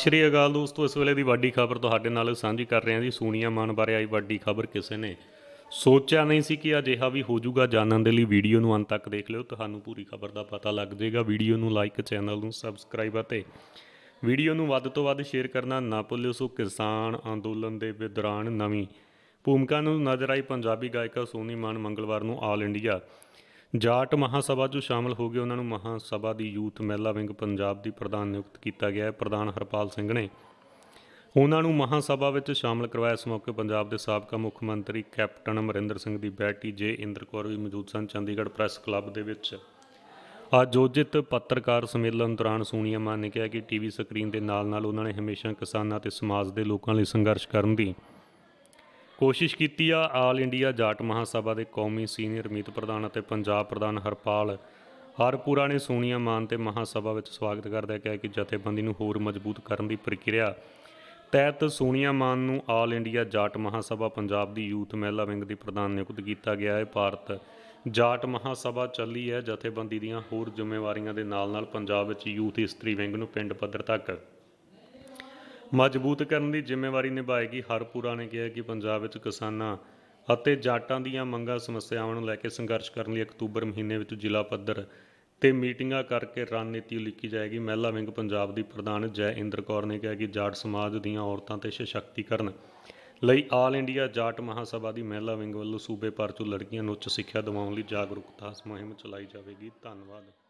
ਸਤਿ ਸ਼੍ਰੀ ਅਕਾਲ ਦੋਸਤੋ ਇਸ ਵੇਲੇ ਦੀ ਵੱਡੀ ਖਬਰ ਤੁਹਾਡੇ ਨਾਲ ਸਾਂਝੀ ਕਰ ਰਹੇ ਹਾਂ ਜੀ ਸੋਨੀਆ ਮਾਨ ਬਾਰੇ ਆਈ ਵੱਡੀ ਖਬਰ ਕਿਸੇ ਨੇ ਸੋਚਿਆ ਨਹੀਂ ਸੀ ਕਿ ਅਜਿਹਾ ਵੀ ਹੋ ਜਾਊਗਾ ਜਾਣਨ ਦੇ ਲਈ ਵੀਡੀਓ ਨੂੰ ਅੰਤ ਤੱਕ ਦੇਖ ਲਿਓ ਤੁਹਾਨੂੰ ਪੂਰੀ ਖਬਰ ਦਾ ਪਤਾ ਲੱਗ ਜਾਏਗਾ ਵੀਡੀਓ ਨੂੰ ਲਾਈਕ ਚੈਨਲ ਨੂੰ ਸਬਸਕ੍ਰਾਈਬ ਅਤੇ ਵੀਡੀਓ ਨੂੰ ਵੱਧ ਤੋਂ ਵੱਧ ਸ਼ੇਅਰ ਕਰਨਾ ਨਾ ਭੁੱਲਿਓ ਸੋ ਕਿਸਾਨ ਅੰਦੋਲਨ ਦੇ ਦੌਰਾਨ ਨਵੀਂ ਭੂਮਿਕਾ ਨੂੰ ਨਜ਼ਰ ਆਈ ਪੰਜਾਬੀ ਗਾਇਕਾ ਸੋਨੀ ਮਾਨ ਮੰਗਲਵਾਰ ਨੂੰ ਆਲ ਇੰਡੀਆ ਜਾਟ ਮਹਾਸਭਾ ਚੋਂ ਸ਼ਾਮਲ ਹੋ ਗਏ ਉਹਨਾਂ ਨੂੰ ਮਹਾਸਭਾ ਦੀ ਯੂਥ ਮਹਿਲਾ ਵਿੰਗ ਪੰਜਾਬ ਦੀ ਪ੍ਰਧਾਨ ਨਿਯੁਕਤ ਕੀਤਾ ਗਿਆ ਹੈ ਪ੍ਰਧਾਨ ਹਰਪਾਲ ਸਿੰਘ ਨੇ ਉਹਨਾਂ ਨੂੰ ਮਹਾਸਭਾ ਵਿੱਚ ਸ਼ਾਮਲ ਕਰਵਾਇਆ ਇਸ ਮੌਕੇ ਪੰਜਾਬ ਦੇ ਸਾਬਕਾ ਮੁੱਖ ਮੰਤਰੀ ਕੈਪਟਨ ਅਮਰਿੰਦਰ ਸਿੰਘ ਦੀ ਬੇਟੀ ਜੇ ਇੰਦਰ ਕੌਰ ਵੀ ਮੌਜੂਦ ਸਨ ਚੰਡੀਗੜ੍ਹ ਪ੍ਰੈਸ ਕਲੱਬ ਦੇ ਵਿੱਚ ਆਯੋਜਿਤ ਪੱਤਰਕਾਰ ਸੰਮੇਲਨ ਦੌਰਾਨ ਸੋਨੀਆ ਮਾਨ ਨੇ ਕਿਹਾ ਕਿ ਟੀਵੀ ਸਕਰੀਨ ਦੇ ਨਾਲ-ਨਾਲ ਉਹਨਾਂ ਨੇ ਹਮੇਸ਼ਾ ਕਿਸਾਨਾਂ ਤੇ ਸਮਾਜ ਦੇ ਲੋਕਾਂ ਲਈ ਸੰਘਰਸ਼ ਕਰਨ ਦੀ ਕੋਸ਼ਿਸ਼ ਕੀਤੀ ਆ ਆਲ ਇੰਡੀਆ ਜਾਟ ਮਹਾਸਭਾ ਦੇ ਕੌਮੀ ਸੀਨੀਅਰ ਮੀਤ ਪ੍ਰਧਾਨ ਅਤੇ ਪੰਜਾਬ ਪ੍ਰਧਾਨ ਹਰਪਾਲ ਹਰਪੂਰਾ ਨੇ ਸੋਨੀਆ ਮਾਨ ਤੇ ਮਹਾਸਭਾ ਵਿੱਚ ਸਵਾਗਤ ਕਰਦਿਆਂ ਕਿਹਾ ਕਿ ਜਥੇਬੰਦੀ ਨੂੰ ਹੋਰ ਮਜ਼ਬੂਤ ਕਰਨ ਦੀ ਪ੍ਰਕਿਰਿਆ ਤਹਿਤ ਸੋਨੀਆ ਮਾਨ ਨੂੰ ਆਲ ਇੰਡੀਆ ਜਾਟ ਮਹਾਸਭਾ ਪੰਜਾਬ ਦੀ ਯੂਥ ਮਹਿਲਾ ਵਿੰਗ ਦੀ ਪ੍ਰਧਾਨ ਨਿਯੁਕਤ ਕੀਤਾ ਗਿਆ ਹੈ ਭਾਰਤ ਜਾਟ ਮਹਾਸਭਾ ਚੱਲੀ ਹੈ ਜਥੇਬੰਦੀ ਦੀਆਂ ਹੋਰ ਜ਼ਿੰਮੇਵਾਰੀਆਂ ਦੇ ਨਾਲ-ਨਾਲ ਪੰਜਾਬ ਵਿੱਚ ਯੂਥ ਇਸਤਰੀ ਵਿੰਗ ਨੂੰ ਪਿੰਡ ਪੱਧਰ ਤੱਕ ਮਜ਼ਬੂਤ ਕਰਨ ਦੀ ਜ਼ਿੰਮੇਵਾਰੀ ਨਿਭਾਏਗੀ ਹਰਪੂਰਾ ਨੇ ਕਿਹਾ ਕਿ ਪੰਜਾਬ ਵਿੱਚ ਕਿਸਾਨਾਂ ਅਤੇ ਜਾਟਾਂ ਦੀਆਂ ਮੰਗਾਂ ਸਮੱਸਿਆਵਾਂ ਨੂੰ ਲੈ ਕੇ ਸੰਘਰਸ਼ ਕਰਨ ਲਈ ਅਕਤੂਬਰ ਮਹੀਨੇ ਵਿੱਚ ਜ਼ਿਲ੍ਹਾ ਪੱਧਰ ਤੇ ਮੀਟਿੰਗਾਂ ਕਰਕੇ ਰਣਨੀਤੀ ਲਿਖੀ ਜਾਏਗੀ ਮਹਿਲਾ ਵਿੰਗ ਪੰਜਾਬ ਦੀ ਪ੍ਰਧਾਨ ਜੈ ਇੰਦਰ ਕੌਰ ਨੇ ਕਿਹਾ ਕਿ ਜਾਟ ਸਮਾਜ ਦੀਆਂ ਔਰਤਾਂ ਤੇ ਸਸ਼ਕਤੀਕਰਨ ਲਈ ਆਲ ਇੰਡੀਆ ਜਾਟ ਮਹਾਸਭਾ ਦੀ ਮਹਿਲਾ ਵਿੰਗ ਵੱਲੋਂ ਸੂਬੇ ਭਰ ਤੋਂ ਲੜਕੀਆਂ ਨੂੰ ਉੱਚ ਸਿੱਖਿਆ ਦਿਵਾਉਣ ਲਈ ਜਾਗਰੂਕਤਾ ਮੁਹਿੰਮ ਚਲਾਈ ਜਾਵੇਗੀ ਧੰਨਵਾਦ